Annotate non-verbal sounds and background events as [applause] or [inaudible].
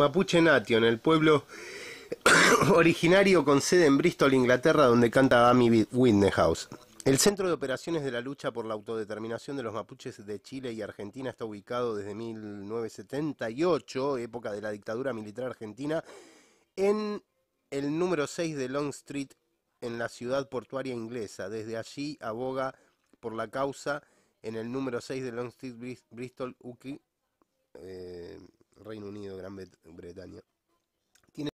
Mapuche en el pueblo [coughs] originario con sede en Bristol, Inglaterra, donde canta Amy house El Centro de Operaciones de la Lucha por la Autodeterminación de los Mapuches de Chile y Argentina está ubicado desde 1978, época de la dictadura militar argentina, en el número 6 de Long Street, en la ciudad portuaria inglesa. Desde allí aboga por la causa en el número 6 de Long Street, Bristol, uki Reino Unido, Gran Bretaña.